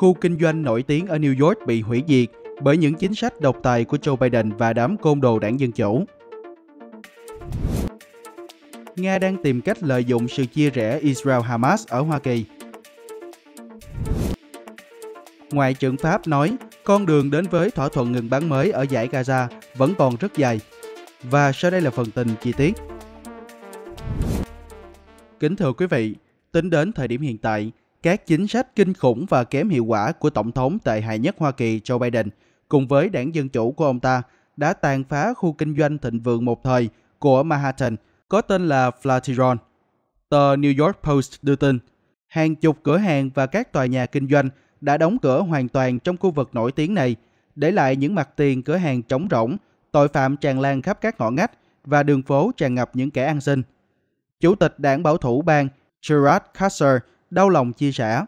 khu kinh doanh nổi tiếng ở New York bị hủy diệt bởi những chính sách độc tài của Joe Biden và đám côn đồ đảng Dân Chủ. Nga đang tìm cách lợi dụng sự chia rẽ Israel-Hamas ở Hoa Kỳ. Ngoại trưởng Pháp nói con đường đến với thỏa thuận ngừng bắn mới ở giải Gaza vẫn còn rất dài. Và sau đây là phần tin chi tiết. Kính thưa quý vị, tính đến thời điểm hiện tại, các chính sách kinh khủng và kém hiệu quả của Tổng thống tệ hại nhất Hoa Kỳ Joe Biden cùng với đảng Dân Chủ của ông ta đã tàn phá khu kinh doanh thịnh vượng một thời của Manhattan có tên là Flatiron. Tờ New York Post đưa tin, hàng chục cửa hàng và các tòa nhà kinh doanh đã đóng cửa hoàn toàn trong khu vực nổi tiếng này, để lại những mặt tiền cửa hàng trống rỗng, tội phạm tràn lan khắp các ngõ ngách và đường phố tràn ngập những kẻ ăn xin. Chủ tịch đảng bảo thủ bang Gerard Kasser đau lòng chia sẻ.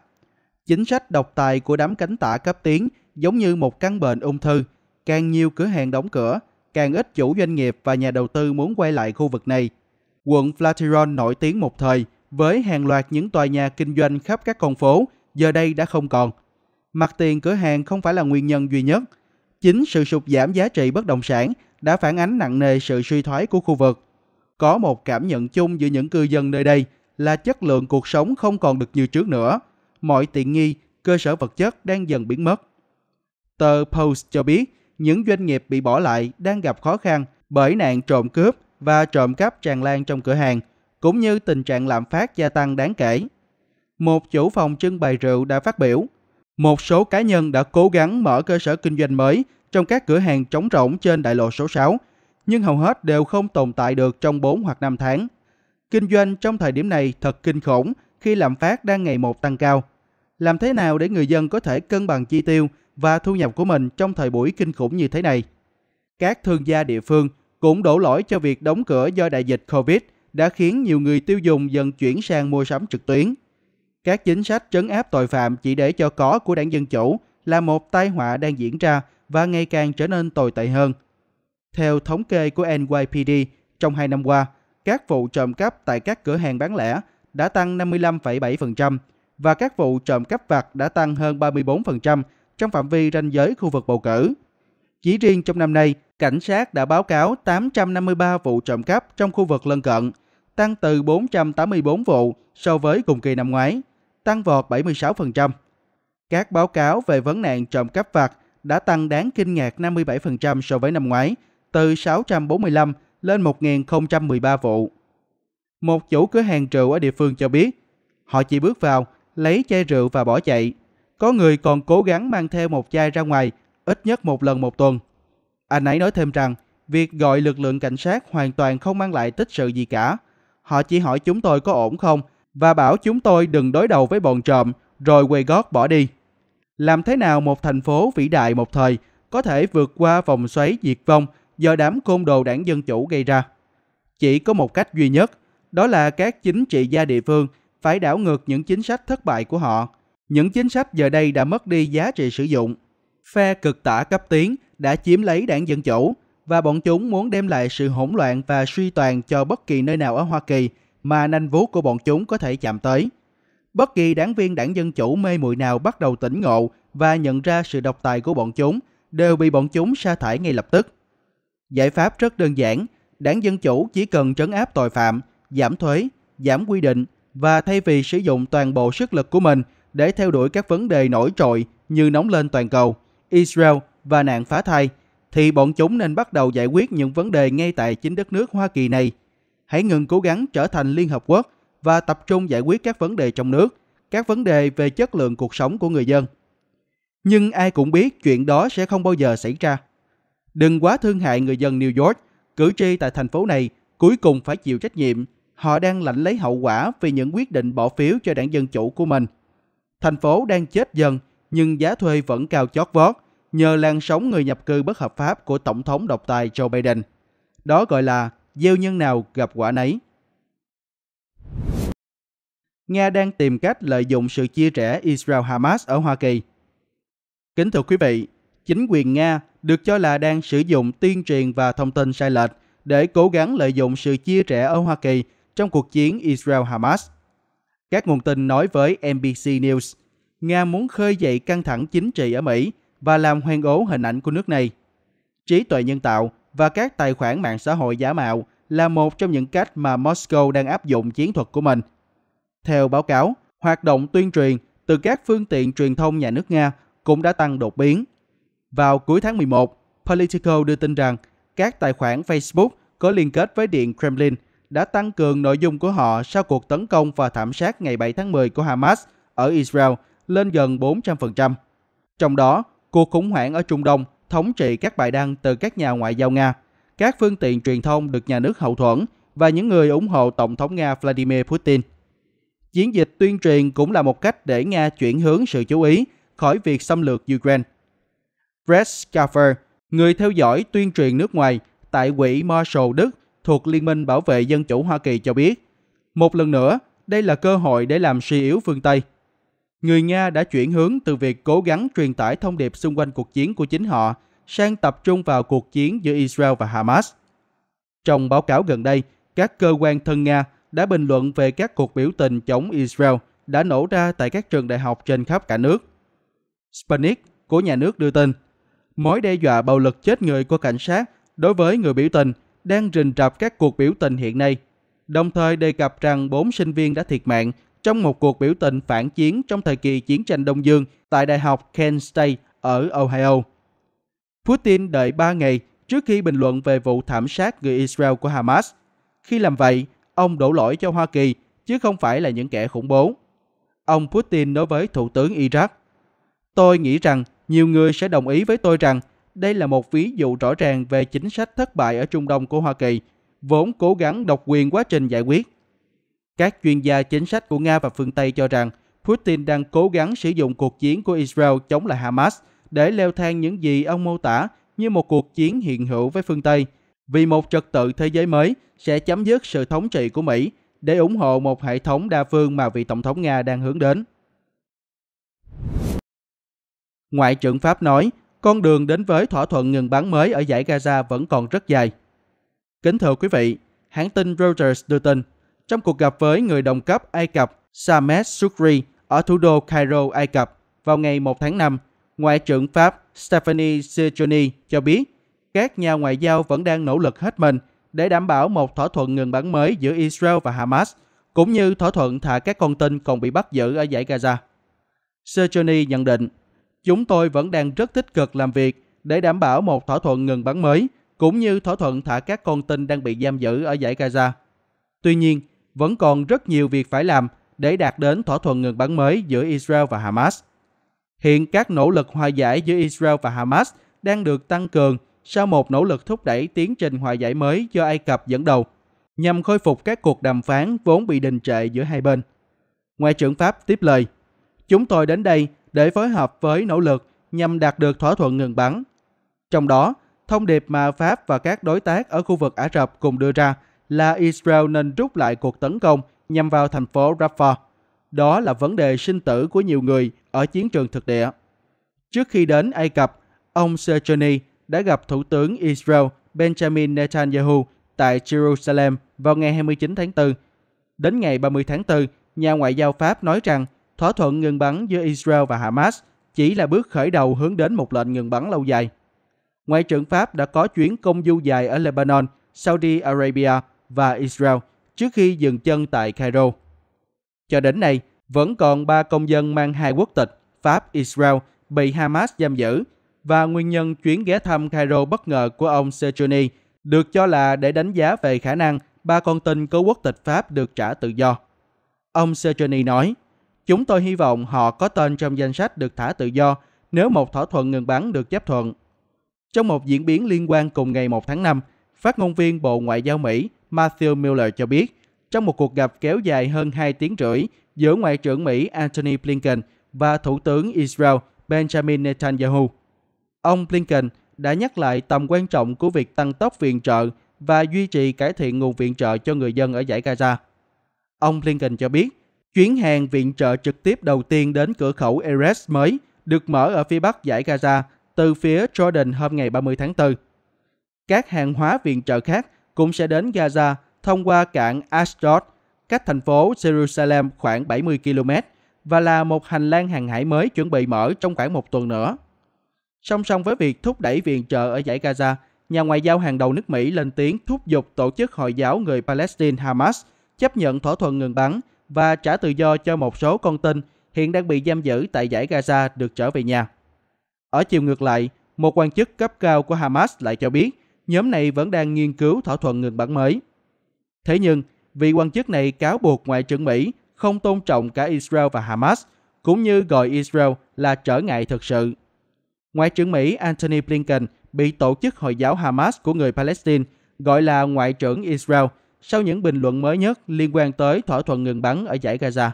Chính sách độc tài của đám cánh tả cấp tiến giống như một căn bệnh ung thư. Càng nhiều cửa hàng đóng cửa, càng ít chủ doanh nghiệp và nhà đầu tư muốn quay lại khu vực này. Quận Flatiron nổi tiếng một thời với hàng loạt những tòa nhà kinh doanh khắp các con phố, giờ đây đã không còn. Mặt tiền cửa hàng không phải là nguyên nhân duy nhất. Chính sự sụt giảm giá trị bất động sản đã phản ánh nặng nề sự suy thoái của khu vực. Có một cảm nhận chung giữa những cư dân nơi đây là chất lượng cuộc sống không còn được như trước nữa. Mọi tiện nghi, cơ sở vật chất đang dần biến mất. Tờ Post cho biết, những doanh nghiệp bị bỏ lại đang gặp khó khăn bởi nạn trộm cướp và trộm cắp tràn lan trong cửa hàng, cũng như tình trạng lạm phát gia tăng đáng kể. Một chủ phòng trưng bày rượu đã phát biểu, một số cá nhân đã cố gắng mở cơ sở kinh doanh mới trong các cửa hàng trống rỗng trên đại lộ số 6, nhưng hầu hết đều không tồn tại được trong 4 hoặc 5 tháng. Kinh doanh trong thời điểm này thật kinh khủng khi lạm phát đang ngày một tăng cao. Làm thế nào để người dân có thể cân bằng chi tiêu và thu nhập của mình trong thời buổi kinh khủng như thế này? Các thương gia địa phương cũng đổ lỗi cho việc đóng cửa do đại dịch Covid đã khiến nhiều người tiêu dùng dần chuyển sang mua sắm trực tuyến. Các chính sách trấn áp tội phạm chỉ để cho có của đảng Dân Chủ là một tai họa đang diễn ra và ngày càng trở nên tồi tệ hơn. Theo thống kê của NYPD, trong hai năm qua, các vụ trộm cắp tại các cửa hàng bán lẻ đã tăng 55,7% và các vụ trộm cắp vặt đã tăng hơn 34% trong phạm vi ranh giới khu vực bầu cử. Chỉ riêng trong năm nay, cảnh sát đã báo cáo 853 vụ trộm cắp trong khu vực lân cận, tăng từ 484 vụ so với cùng kỳ năm ngoái, tăng vọt 76%. Các báo cáo về vấn nạn trộm cắp vặt đã tăng đáng kinh ngạc 57% so với năm ngoái, từ 645 lên 1.013 vụ. Một chủ cửa hàng rượu ở địa phương cho biết, họ chỉ bước vào, lấy chai rượu và bỏ chạy. Có người còn cố gắng mang theo một chai ra ngoài ít nhất một lần một tuần. Anh ấy nói thêm rằng, việc gọi lực lượng cảnh sát hoàn toàn không mang lại tích sự gì cả. Họ chỉ hỏi chúng tôi có ổn không và bảo chúng tôi đừng đối đầu với bọn trộm rồi quay gót bỏ đi. Làm thế nào một thành phố vĩ đại một thời có thể vượt qua vòng xoáy diệt vong do đám côn đồ đảng Dân Chủ gây ra. Chỉ có một cách duy nhất, đó là các chính trị gia địa phương phải đảo ngược những chính sách thất bại của họ. Những chính sách giờ đây đã mất đi giá trị sử dụng. Phe cực tả cấp tiến đã chiếm lấy đảng Dân Chủ và bọn chúng muốn đem lại sự hỗn loạn và suy toàn cho bất kỳ nơi nào ở Hoa Kỳ mà nanh vuốt của bọn chúng có thể chạm tới. Bất kỳ đảng viên đảng Dân Chủ mê muội nào bắt đầu tỉnh ngộ và nhận ra sự độc tài của bọn chúng đều bị bọn chúng sa thải ngay lập tức. Giải pháp rất đơn giản, đảng Dân Chủ chỉ cần trấn áp tội phạm, giảm thuế, giảm quy định và thay vì sử dụng toàn bộ sức lực của mình để theo đuổi các vấn đề nổi trội như nóng lên toàn cầu, Israel và nạn phá thai, thì bọn chúng nên bắt đầu giải quyết những vấn đề ngay tại chính đất nước Hoa Kỳ này. Hãy ngừng cố gắng trở thành Liên Hợp Quốc và tập trung giải quyết các vấn đề trong nước, các vấn đề về chất lượng cuộc sống của người dân. Nhưng ai cũng biết chuyện đó sẽ không bao giờ xảy ra. Đừng quá thương hại người dân New York, cử tri tại thành phố này cuối cùng phải chịu trách nhiệm. Họ đang lãnh lấy hậu quả vì những quyết định bỏ phiếu cho đảng Dân Chủ của mình. Thành phố đang chết dần, nhưng giá thuê vẫn cao chót vót nhờ làn sóng người nhập cư bất hợp pháp của Tổng thống độc tài Joe Biden. Đó gọi là gieo nhân nào gặp quả nấy. Nga đang tìm cách lợi dụng sự chia rẽ Israel-Hamas ở Hoa Kỳ. Kính thưa quý vị, chính quyền Nga được cho là đang sử dụng tuyên truyền và thông tin sai lệch để cố gắng lợi dụng sự chia rẽ ở Hoa Kỳ trong cuộc chiến Israel-Hamas. Các nguồn tin nói với NBC News, Nga muốn khơi dậy căng thẳng chính trị ở Mỹ và làm hoang ố hình ảnh của nước này. Trí tuệ nhân tạo và các tài khoản mạng xã hội giả mạo là một trong những cách mà Moscow đang áp dụng chiến thuật của mình. Theo báo cáo, hoạt động tuyên truyền từ các phương tiện truyền thông nhà nước Nga cũng đã tăng đột biến vào cuối tháng 11, Politico đưa tin rằng các tài khoản Facebook có liên kết với Điện Kremlin đã tăng cường nội dung của họ sau cuộc tấn công và thảm sát ngày 7 tháng 10 của Hamas ở Israel lên gần 400%. Trong đó, cuộc khủng hoảng ở Trung Đông thống trị các bài đăng từ các nhà ngoại giao Nga, các phương tiện truyền thông được nhà nước hậu thuẫn và những người ủng hộ Tổng thống Nga Vladimir Putin. Chiến dịch tuyên truyền cũng là một cách để Nga chuyển hướng sự chú ý khỏi việc xâm lược Ukraine Brett Schaffer, người theo dõi tuyên truyền nước ngoài tại quỹ Marshall Đức thuộc Liên minh Bảo vệ Dân chủ Hoa Kỳ cho biết, một lần nữa, đây là cơ hội để làm suy yếu phương Tây. Người Nga đã chuyển hướng từ việc cố gắng truyền tải thông điệp xung quanh cuộc chiến của chính họ sang tập trung vào cuộc chiến giữa Israel và Hamas. Trong báo cáo gần đây, các cơ quan thân Nga đã bình luận về các cuộc biểu tình chống Israel đã nổ ra tại các trường đại học trên khắp cả nước. Sputnik của nhà nước đưa tin, mối đe dọa bạo lực chết người của cảnh sát đối với người biểu tình đang rình rập các cuộc biểu tình hiện nay, đồng thời đề cập rằng bốn sinh viên đã thiệt mạng trong một cuộc biểu tình phản chiến trong thời kỳ chiến tranh Đông Dương tại Đại học Kent State ở Ohio. Putin đợi 3 ngày trước khi bình luận về vụ thảm sát người Israel của Hamas. Khi làm vậy, ông đổ lỗi cho Hoa Kỳ chứ không phải là những kẻ khủng bố. Ông Putin nói với Thủ tướng Iraq, Tôi nghĩ rằng nhiều người sẽ đồng ý với tôi rằng đây là một ví dụ rõ ràng về chính sách thất bại ở Trung Đông của Hoa Kỳ, vốn cố gắng độc quyền quá trình giải quyết. Các chuyên gia chính sách của Nga và phương Tây cho rằng Putin đang cố gắng sử dụng cuộc chiến của Israel chống lại Hamas để leo thang những gì ông mô tả như một cuộc chiến hiện hữu với phương Tây, vì một trật tự thế giới mới sẽ chấm dứt sự thống trị của Mỹ để ủng hộ một hệ thống đa phương mà vị Tổng thống Nga đang hướng đến. Ngoại trưởng Pháp nói, con đường đến với thỏa thuận ngừng bắn mới ở giải Gaza vẫn còn rất dài. Kính thưa quý vị, hãng tin Reuters đưa tin, trong cuộc gặp với người đồng cấp Ai Cập Samed Sukri ở thủ đô Cairo, Ai Cập vào ngày 1 tháng 5, Ngoại trưởng Pháp Stephanie Sejourné cho biết các nhà ngoại giao vẫn đang nỗ lực hết mình để đảm bảo một thỏa thuận ngừng bắn mới giữa Israel và Hamas, cũng như thỏa thuận thả các con tin còn bị bắt giữ ở giải Gaza. Sejourné nhận định, Chúng tôi vẫn đang rất tích cực làm việc để đảm bảo một thỏa thuận ngừng bắn mới, cũng như thỏa thuận thả các con tin đang bị giam giữ ở giải Gaza. Tuy nhiên, vẫn còn rất nhiều việc phải làm để đạt đến thỏa thuận ngừng bắn mới giữa Israel và Hamas. Hiện các nỗ lực hòa giải giữa Israel và Hamas đang được tăng cường sau một nỗ lực thúc đẩy tiến trình hòa giải mới do Ai Cập dẫn đầu, nhằm khôi phục các cuộc đàm phán vốn bị đình trệ giữa hai bên. Ngoại trưởng Pháp tiếp lời, Chúng tôi đến đây để phối hợp với nỗ lực nhằm đạt được thỏa thuận ngừng bắn. Trong đó, thông điệp mà Pháp và các đối tác ở khu vực Ả Rập cùng đưa ra là Israel nên rút lại cuộc tấn công nhằm vào thành phố Rafah. Đó là vấn đề sinh tử của nhiều người ở chiến trường thực địa. Trước khi đến Ai Cập, ông Sojourner đã gặp Thủ tướng Israel Benjamin Netanyahu tại Jerusalem vào ngày 29 tháng 4. Đến ngày 30 tháng 4, nhà ngoại giao Pháp nói rằng thỏa thuận ngừng bắn giữa Israel và Hamas chỉ là bước khởi đầu hướng đến một lệnh ngừng bắn lâu dài. Ngoại trưởng Pháp đã có chuyến công du dài ở Lebanon, Saudi Arabia và Israel trước khi dừng chân tại Cairo. Cho đến nay, vẫn còn ba công dân mang hai quốc tịch Pháp-Israel bị Hamas giam giữ và nguyên nhân chuyến ghé thăm Cairo bất ngờ của ông Sejourny được cho là để đánh giá về khả năng ba con tin có quốc tịch Pháp được trả tự do. Ông Sejourny nói, Chúng tôi hy vọng họ có tên trong danh sách được thả tự do nếu một thỏa thuận ngừng bắn được chấp thuận. Trong một diễn biến liên quan cùng ngày 1 tháng 5, phát ngôn viên Bộ Ngoại giao Mỹ Matthew Miller cho biết, trong một cuộc gặp kéo dài hơn 2 tiếng rưỡi giữa Ngoại trưởng Mỹ Antony Blinken và Thủ tướng Israel Benjamin Netanyahu. Ông Blinken đã nhắc lại tầm quan trọng của việc tăng tốc viện trợ và duy trì cải thiện nguồn viện trợ cho người dân ở giải Gaza. Ông Blinken cho biết, Chuyến hàng viện trợ trực tiếp đầu tiên đến cửa khẩu Erez mới được mở ở phía bắc giải Gaza từ phía Jordan hôm ngày 30 tháng 4. Các hàng hóa viện trợ khác cũng sẽ đến Gaza thông qua cảng Ashdod, cách thành phố Jerusalem khoảng 70 km và là một hành lang hàng hải mới chuẩn bị mở trong khoảng một tuần nữa. Song song với việc thúc đẩy viện trợ ở giải Gaza, nhà ngoại giao hàng đầu nước Mỹ lên tiếng thúc giục tổ chức Hồi giáo người Palestine Hamas chấp nhận thỏa thuận ngừng bắn – và trả tự do cho một số con tin hiện đang bị giam giữ tại giải Gaza được trở về nhà. Ở chiều ngược lại, một quan chức cấp cao của Hamas lại cho biết nhóm này vẫn đang nghiên cứu thỏa thuận ngừng bắn mới. Thế nhưng, vị quan chức này cáo buộc Ngoại trưởng Mỹ không tôn trọng cả Israel và Hamas, cũng như gọi Israel là trở ngại thực sự. Ngoại trưởng Mỹ Antony Blinken bị tổ chức Hồi giáo Hamas của người Palestine gọi là Ngoại trưởng Israel – sau những bình luận mới nhất liên quan tới thỏa thuận ngừng bắn ở giải Gaza.